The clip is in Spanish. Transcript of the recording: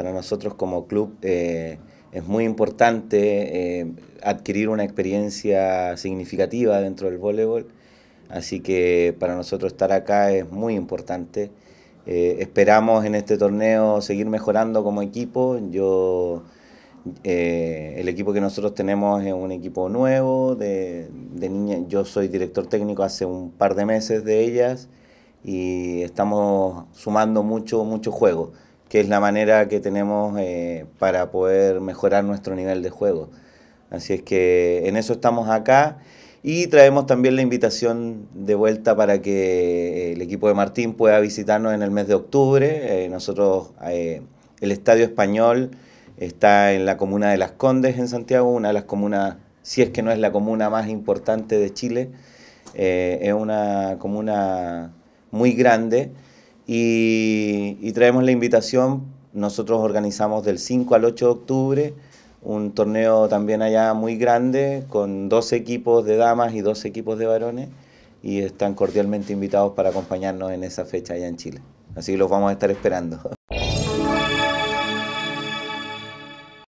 para nosotros como club eh, es muy importante eh, adquirir una experiencia significativa dentro del voleibol. Así que para nosotros estar acá es muy importante. Eh, esperamos en este torneo seguir mejorando como equipo. Yo, el equipo que nosotros tenemos es un equipo nuevo de, Yo soy director técnico hace un par de meses de ellas y estamos sumando mucho, mucho juego que es la manera que tenemos eh, para poder mejorar nuestro nivel de juego. Así es que en eso estamos acá y traemos también la invitación de vuelta para que eh, el equipo de Martín pueda visitarnos en el mes de octubre. Eh, nosotros, el Estadio Español está en la comuna de Las Condes, en Santiago, una de las comunas, si es que no es la comuna más importante de Chile, es una comuna muy grande. Y, traemos la invitación. Nosotros organizamos del 5 al 8 de octubre un torneo también allá muy grande con dos equipos de damas y dos equipos de varones y están cordialmente invitados para acompañarnos en esa fecha allá en Chile. Así que los vamos a estar esperando.